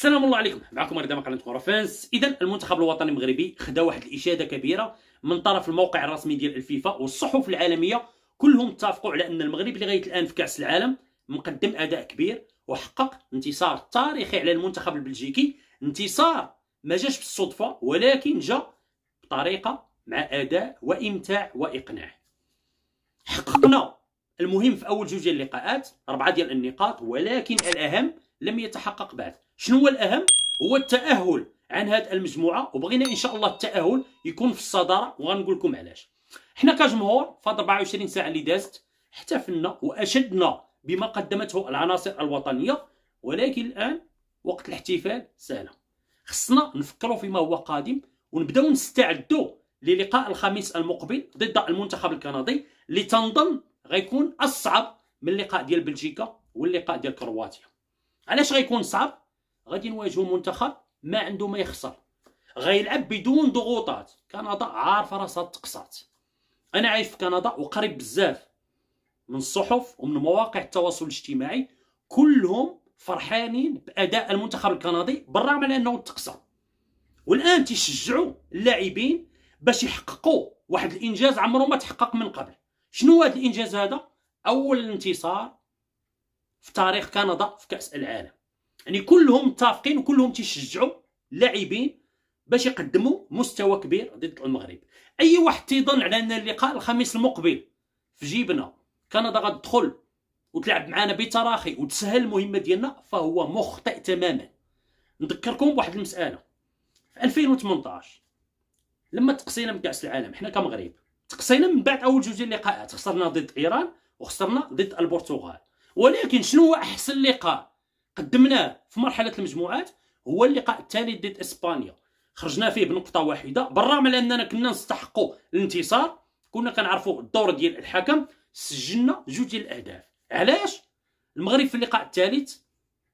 السلام الله عليكم معكم رضا من قناه كورفانس اذا المنتخب الوطني المغربي خدا واحد الاشاده كبيره من طرف الموقع الرسمي ديال الفيفا والصحف العالميه كلهم اتفقوا على ان المغرب لغايه الان في كاس العالم مقدم اداء كبير وحقق انتصار تاريخي على المنتخب البلجيكي انتصار ما جاش بالصدفه ولكن جا بطريقه مع اداء وامتاع واقناع حققنا المهم في اول جوج ديال اللقاءات اربعه ديال النقاط ولكن الاهم لم يتحقق بعد شنو هو الاهم هو التاهل عن هذه المجموعه وبغينا ان شاء الله التاهل يكون في الصداره وغنقول لكم علاش حنا كجمهور في 24 ساعه اللي دازت احتفلنا واشدنا بما قدمته العناصر الوطنيه ولكن الان وقت الاحتفال سهلة خصنا نفكروا فيما هو قادم ونبداو نستعدوا للقاء الخميس المقبل ضد المنتخب الكندي اللي تنظن غيكون اصعب من اللقاء ديال بلجيكا واللقاء ديال كرواتيا علاش غيكون صعب غادي نواجهوا منتخب ما عنده ما يخسر غيلعب بدون ضغوطات كندا عارفه راسها تقصات انا عايش في كندا وقريب بزاف من الصحف ومن مواقع التواصل الاجتماعي كلهم فرحانين باداء المنتخب الكندي بالرغم على انه تقصى والان تشجعوا اللاعبين باش يحققوا واحد الانجاز عمره ما تحقق من قبل شنو هذا الانجاز هذا اول انتصار في تاريخ كندا في كاس العالم يعني كلهم متفقين وكلهم تيشجعوا اللاعبين باش يقدموا مستوى كبير ضد المغرب اي واحد تيظن على ان اللقاء الخميس المقبل في جيبنا كندا غتدخل وتلعب معنا بتراخي وتسهل المهمه ديالنا فهو مخطئ تماما نذكركم بواحد المساله في 2018 لما تقصينا من كاس العالم حنا كمغرب تقصينا من بعد اول جوج لقاءات خسرنا ضد ايران وخسرنا ضد البرتغال ولكن شنو هو احسن لقاء قدمناه في مرحله المجموعات هو اللقاء الثاني ضد اسبانيا خرجنا فيه بنقطه واحده بالرغم على اننا كنا نستحقوا الانتصار كنا كنعرفوا الدور ديال الحكم سجلنا جوج ديال الاهداف علاش المغرب في اللقاء الثالث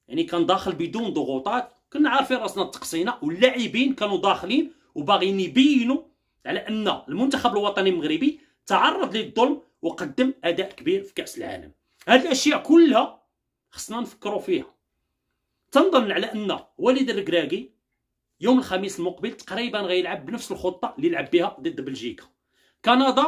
يعني كان داخل بدون ضغوطات كنا عارفين راسنا تقصينا واللاعبين كانوا داخلين وباغيين يبينوا على ان المنتخب الوطني المغربي تعرض للظلم وقدم اداء كبير في كاس العالم هاد الاشياء كلها خصنا نفكروا فيها تنظن على ان وليد الكراكي يوم الخميس المقبل تقريبا غيلعب بنفس الخطه اللي لعب بها ضد بلجيكا كندا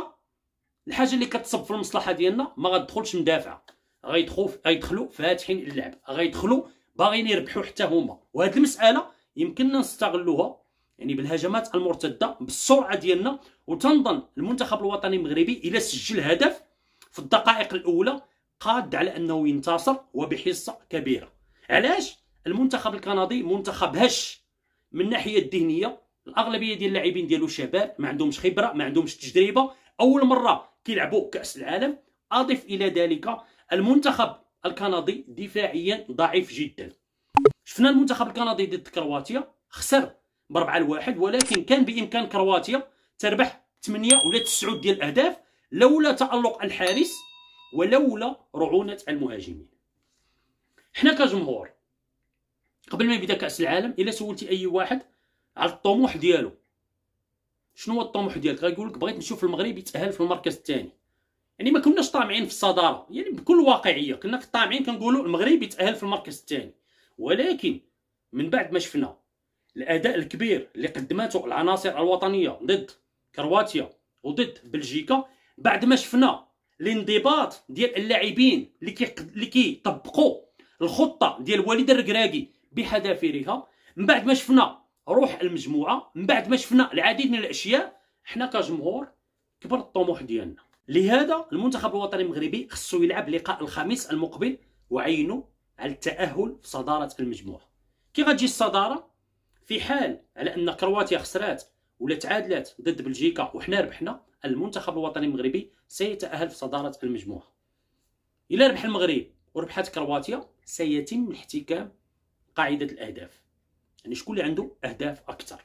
الحاجه اللي كتصب في المصلحه ديالنا ما غتدخلش مدافعه غيدخلوا غيدخلوا فاتحين اللعب غيدخلوا باغيين يربحوا حتى هما وهاد المساله يمكننا نستغلوها يعني بالهجمات المرتده بالسرعه ديالنا وتنظن المنتخب الوطني المغربي الى سجل هدف في الدقائق الاولى قاد على انه ينتصر وبحصه كبيره علاش المنتخب الكندي منتخب هش من الناحيه الذهنيه الاغلبيه ديال اللاعبين ديالو شباب ما عندهمش خبره ما عندهمش تجربه اول مره كيلعبوا كاس العالم اضف الى ذلك المنتخب الكندي دفاعيا ضعيف جدا شفنا المنتخب الكندي ضد كرواتيا خسر بربعة لواحد ولكن كان بامكان كرواتيا تربح 8 ولا 9 ديال الاهداف لولا تالق الحارس ولولا رعونه المهاجمين حنا كجمهور قبل ما يبدا كاس العالم الا سولتي اي واحد على الطموح ديالو شنو هو الطموح ديالك غيقول لك بغيت نشوف المغرب يتاهل في المركز الثاني يعني ما كناش طامعين في الصداره يعني بكل واقعيه كنا طامعين كنقولوا المغرب يتاهل في المركز الثاني ولكن من بعد ما شفنا الاداء الكبير اللي قدمته العناصر الوطنيه ضد كرواتيا وضد بلجيكا بعد ما شفنا الانضباط ديال اللاعبين اللي كي اللي كيطبقوا الخطه ديال وليد الركراكي بحذافيرها من بعد ما شفنا روح المجموعه من بعد ما شفنا العديد من الاشياء حنا كجمهور كبر الطموح ديالنا لهذا المنتخب الوطني المغربي خصو يلعب لقاء الخميس المقبل وعينو على التاهل في صداره المجموعه كي غتجي الصداره في حال على ان كرواتيا خسرات ولا تعادلات ضد بلجيكا وحنا ربحنا المنتخب الوطني المغربي سيتاهل في صداره المجموعه الا ربح المغرب وربحت كرواتيا سيتم الاحتكام قاعده الاهداف يعني شكون اللي عنده اهداف اكثر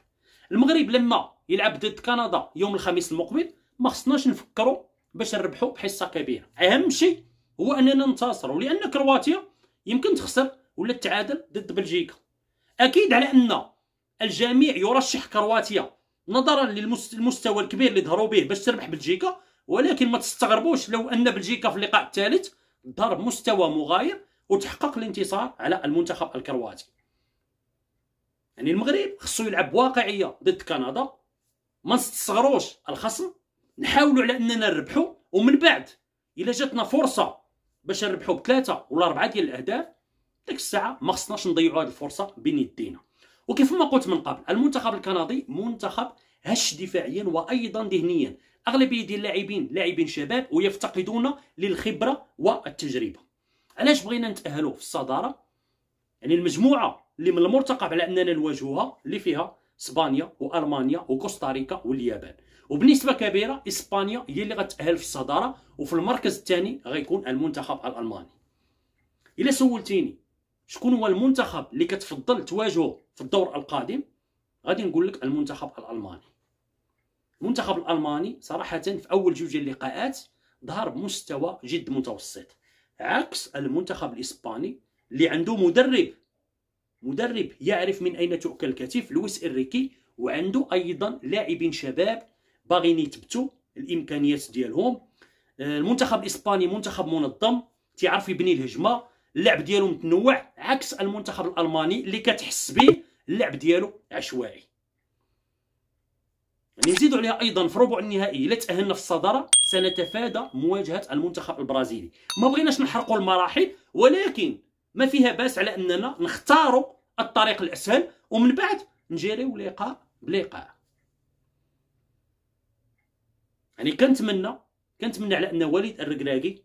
المغرب لما يلعب ضد كندا يوم الخميس المقبل ما خصناش نفكروا باش نربحوا بحصه كبيره اهم شيء هو اننا ننتصروا لان كرواتيا يمكن تخسر ولا تتعادل ضد بلجيكا اكيد على ان الجميع يرشح كرواتيا نظرا للمستوى الكبير اللي ظهروا به باش تربح بلجيكا ولكن ما تستغربوش لو ان بلجيكا في اللقاء الثالث ضرب مستوى مغاير وتحقق الانتصار على المنتخب الكرواتي يعني المغرب خصو يلعب بواقعيه ضد كندا ما نستصغروش الخصم نحاولوا على اننا نربحوا ومن بعد الا جاتنا فرصه باش نربحوا بثلاثه ولا اربعه ديال الاهداف ديك الساعه ما خصناش نضيعوا هذه الفرصه بين يدينا وكيف ما قلت من قبل المنتخب الكندي منتخب هش دفاعيا وايضا ذهنيا اغلبيه ديال اللاعبين لاعبين شباب ويفتقدون للخبره والتجربه علاش بغينا نتاهلوا في الصداره يعني المجموعه اللي من المرتقب على اننا نواجهوها اللي فيها اسبانيا والمانيا وكوستاريكا واليابان وبنسبه كبيره اسبانيا هي اللي غتاهل في الصداره وفي المركز الثاني غيكون المنتخب الالماني الا سولتيني شكون هو المنتخب اللي كتفضل تواجهه في الدور القادم غادي نقول لك المنتخب الالماني المنتخب الالماني صراحه في اول جوج اللقاءات ظهر بمستوى جد متوسط عكس المنتخب الاسباني اللي عنده مدرب مدرب يعرف من اين تؤكل الكتف لويس انريكي وعنده ايضا لاعبين شباب باغيين يثبتوا الامكانيات ديالهم آه، المنتخب الاسباني منتخب منظم تيعرف يبني الهجمه اللعب ديالو متنوع عكس المنتخب الالماني اللي كتحس به اللعب ديالو عشوائي نزيد يعني عليها ايضا في ربع النهائي الا تاهلنا في الصداره سنتفادى مواجهه المنتخب البرازيلي ما بغيناش نحرقوا المراحل ولكن ما فيها باس على اننا نختاروا الطريق الاسهل ومن بعد نجريو لقاء بلقاء يعني كنتمنى كنتمنى على ان وليد الركراكي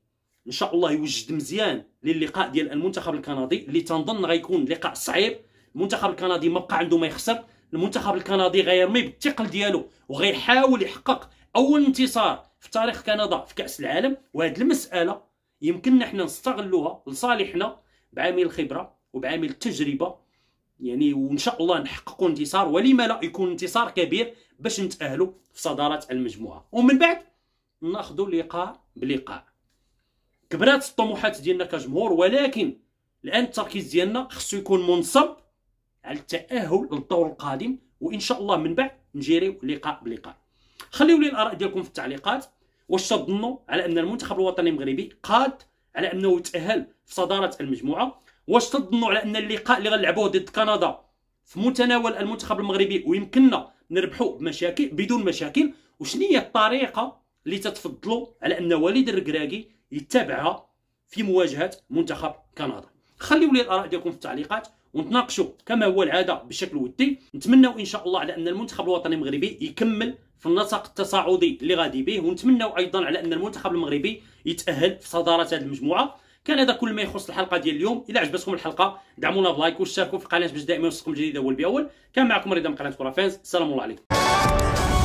ان شاء الله يوجد مزيان للقاء ديال المنتخب الكندي اللي تنظن غيكون لقاء صعيب المنتخب الكندي ما بقى عنده ما يخسر المنتخب الكندي غيرمي بالثقل ديالو وغيحاول يحقق اول انتصار في تاريخ كندا في كاس العالم وهذه المساله يمكننا حنا نستغلوها لصالحنا بعامل الخبره وبعامل التجربه يعني وان شاء الله نحققوا انتصار ولما لا يكون انتصار كبير باش نتاهلوا في صداره المجموعه ومن بعد ناخذوا لقاء بلقاء كبرات الطموحات ديالنا كجمهور ولكن الان التركيز ديالنا خصو يكون منصب على التاهل للدور القادم وان شاء الله من بعد نجيريو لقاء بلقاء خليوا لي الاراء ديالكم في التعليقات واش تظنوا على ان المنتخب الوطني المغربي قاد على انه يتاهل في صداره المجموعه واش تظنوا على ان اللقاء اللي غنلعبوه ضد كندا في متناول المنتخب المغربي ويمكننا نربحوا بمشاكل بدون مشاكل وشنو هي الطريقه اللي تتفضلوا على ان وليد الركراكي يتبعها في مواجهه منتخب كندا خليوا لي الاراء ديالكم في التعليقات ونتناقشوا كما هو العاده بشكل ودي نتمنى ان شاء الله على ان المنتخب الوطني المغربي يكمل في النسق التصاعدي اللي غادي به ونتمنى ايضا على ان المنتخب المغربي يتاهل في صداره هذه المجموعه كان هذا كل ما يخص الحلقه ديال اليوم الى عجبتكم الحلقه دعمونا بلايك واشتركوا في القناه باش دائما يوصلكم الجديد اول باول كان معكم رضا من قناه كره فانز السلام عليكم